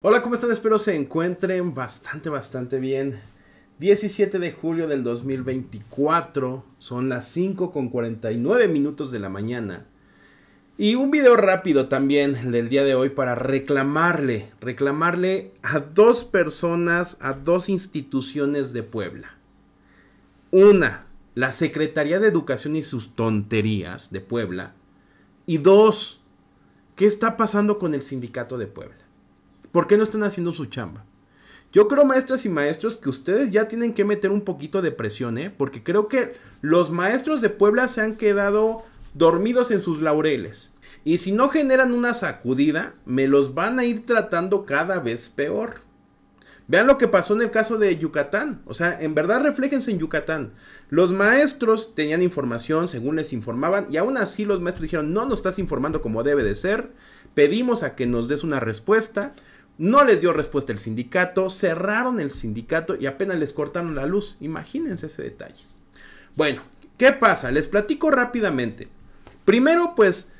Hola, ¿cómo están? Espero se encuentren bastante, bastante bien. 17 de julio del 2024, son las 5 con 49 minutos de la mañana. Y un video rápido también del día de hoy para reclamarle, reclamarle a dos personas, a dos instituciones de Puebla. Una, la Secretaría de Educación y sus tonterías de Puebla. Y dos, ¿qué está pasando con el sindicato de Puebla? ¿Por qué no están haciendo su chamba? Yo creo, maestras y maestros, que ustedes ya tienen que meter un poquito de presión, ¿eh? Porque creo que los maestros de Puebla se han quedado dormidos en sus laureles. Y si no generan una sacudida, me los van a ir tratando cada vez peor. Vean lo que pasó en el caso de Yucatán. O sea, en verdad refléjense en Yucatán. Los maestros tenían información según les informaban y aún así los maestros dijeron, no nos estás informando como debe de ser. Pedimos a que nos des una respuesta. No les dio respuesta el sindicato, cerraron el sindicato y apenas les cortaron la luz. Imagínense ese detalle. Bueno, ¿qué pasa? Les platico rápidamente. Primero, pues,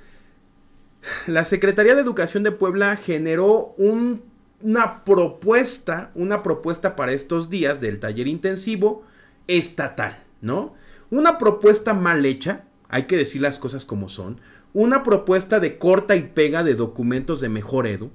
la Secretaría de Educación de Puebla generó una propuesta, una propuesta para estos días del taller intensivo estatal, ¿no? Una propuesta mal hecha, hay que decir las cosas como son, una propuesta de corta y pega de documentos de Mejor Edu,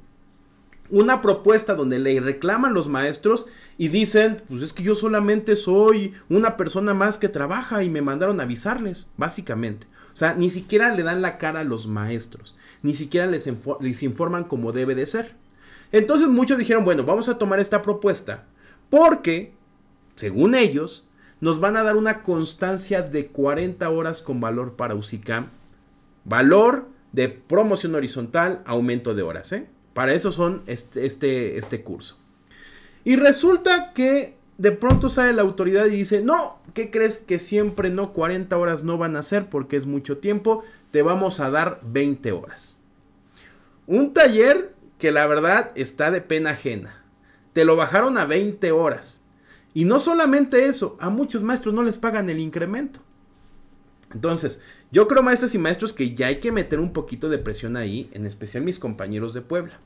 una propuesta donde le reclaman los maestros y dicen, pues es que yo solamente soy una persona más que trabaja y me mandaron a avisarles, básicamente. O sea, ni siquiera le dan la cara a los maestros, ni siquiera les, informan como debe de ser. Entonces muchos dijeron, bueno, vamos a tomar esta propuesta porque, según ellos, nos van a dar una constancia de 40 horas con valor para UCICAM. Valor de promoción horizontal, aumento de horas, ¿eh? Para eso son este, este, este, curso. Y resulta que de pronto sale la autoridad y dice, no, ¿qué crees que siempre no? 40 horas no van a ser porque es mucho tiempo, te vamos a dar 20 horas. Un taller que la verdad está de pena ajena. Te lo bajaron a 20 horas. Y no solamente eso, a muchos maestros no les pagan el incremento. Entonces, yo creo, maestros y maestros, que ya hay que meter un poquito de presión ahí, en especial mis compañeros de Puebla.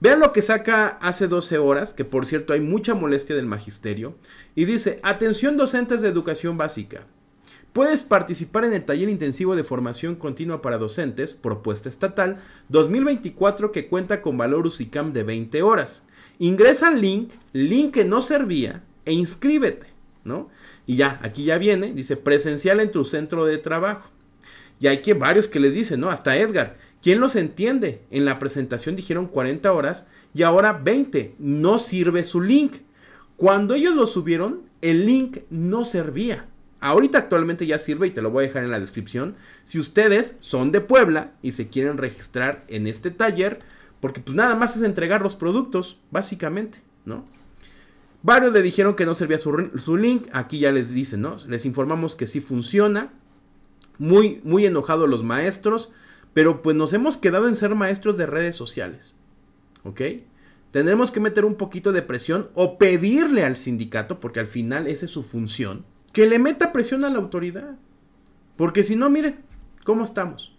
Vean lo que saca hace 12 horas, que por cierto hay mucha molestia del magisterio, y dice, atención docentes de educación básica, Puedes participar en el taller intensivo de formación continua para docentes, propuesta estatal 2024 que cuenta con valor UCICAM de 20 horas. Ingresa al link, link que no servía, e inscríbete. ¿no? Y ya, aquí ya viene, dice presencial en tu centro de trabajo. Y hay que varios que les dicen, ¿no? Hasta Edgar, ¿quién los entiende? En la presentación dijeron 40 horas y ahora 20. No sirve su link. Cuando ellos lo subieron, el link no servía. Ahorita actualmente ya sirve y te lo voy a dejar en la descripción. Si ustedes son de Puebla y se quieren registrar en este taller, porque pues nada más es entregar los productos, básicamente, ¿no? Varios le dijeron que no servía su, link. Aquí ya les dicen, ¿no? Les informamos que sí funciona. Muy, muy enojados los maestros. Pero pues nos hemos quedado en ser maestros de redes sociales. ¿Ok? Tendremos que meter un poquito de presión o pedirle al sindicato, porque al final esa es su función, que le meta presión a la autoridad. Porque si no, mire, ¿cómo estamos?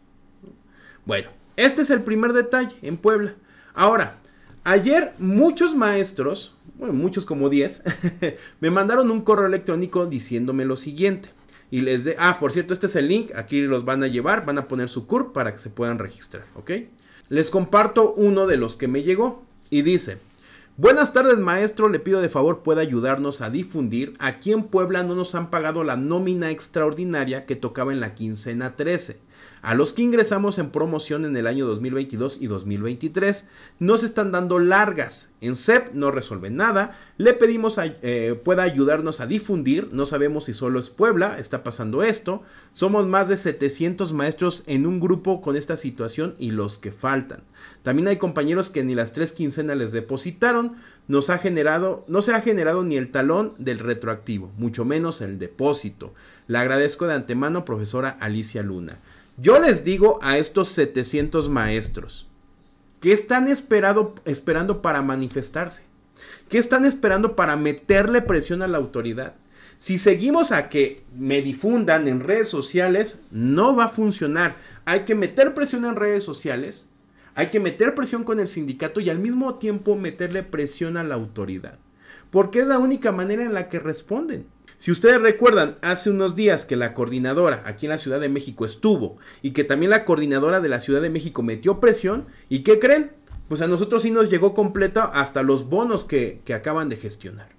Bueno, este es el primer detalle en Puebla. Ahora, ayer muchos maestros, bueno, muchos como 10, me mandaron un correo electrónico diciéndome lo siguiente. Y les de, ah, por cierto, este es el link, aquí los van a llevar, van a poner su CURP para que se puedan registrar, ¿ok? Les comparto uno de los que me llegó y dice, Buenas tardes maestro, le pido de favor pueda ayudarnos a difundir. Aquí en Puebla no nos han pagado la nómina extraordinaria que tocaba en la quincena 13. A los que ingresamos en promoción en el año 2022 y 2023 nos están dando largas. En CEP no resuelven nada. Le pedimos a, eh, pueda ayudarnos a difundir. No sabemos si solo es Puebla, está pasando esto. Somos más de 700 maestros en un grupo con esta situación y los que faltan. También hay compañeros que ni las tres quincenas les depositaron nos ha generado, no se ha generado ni el talón del retroactivo, mucho menos el depósito. Le agradezco de antemano, profesora Alicia Luna. Yo les digo a estos 700 maestros, que están esperando para manifestarse? que están esperando para meterle presión a la autoridad? Si seguimos a que me difundan en redes sociales, no va a funcionar. Hay que meter presión en redes sociales hay que meter presión con el sindicato y al mismo tiempo meterle presión a la autoridad. Porque es la única manera en la que responden. Si ustedes recuerdan, hace unos días que la coordinadora aquí en la Ciudad de México estuvo y que también la coordinadora de la Ciudad de México metió presión, ¿y qué creen? Pues a nosotros sí nos llegó completa hasta los bonos que, que acaban de gestionar.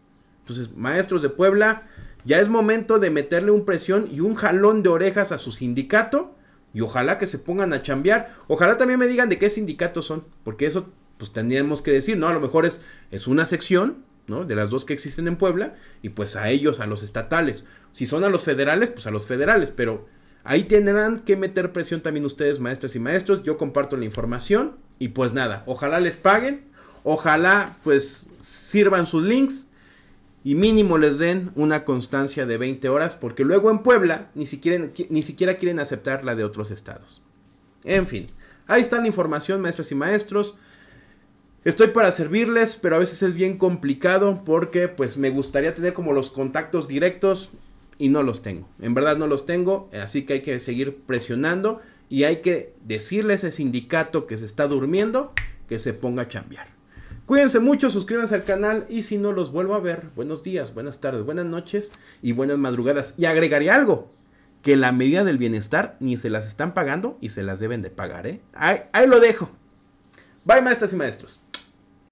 Entonces, maestros de Puebla, ya es momento de meterle un presión y un jalón de orejas a su sindicato y ojalá que se pongan a chambear. Ojalá también me digan de qué sindicatos son, porque eso pues tendríamos que decir, ¿no? A lo mejor es, es una sección, ¿no? De las dos que existen en Puebla, y pues a ellos, a los estatales. Si son a los federales, pues a los federales, pero ahí tendrán que meter presión también ustedes, maestras y maestros. Yo comparto la información y pues nada, ojalá les paguen, ojalá pues sirvan sus links y mínimo les den una constancia de 20 horas porque luego en Puebla ni siquiera, quieren aceptar la de otros estados. En fin, ahí está la información, maestros y maestros. Estoy para servirles, pero a veces es bien complicado porque pues me gustaría tener como los contactos directos y no los tengo. En verdad no los tengo, así que hay que seguir presionando y hay que decirle a ese sindicato que se está durmiendo que se ponga a chambear. Cuídense mucho, suscríbanse al canal y si no los vuelvo a ver, buenos días, buenas tardes, buenas noches y buenas madrugadas. Y agregaré algo, que la medida del bienestar ni se las están pagando y se las deben de pagar, ¿eh? ahí lo dejo. Bye maestras y maestros.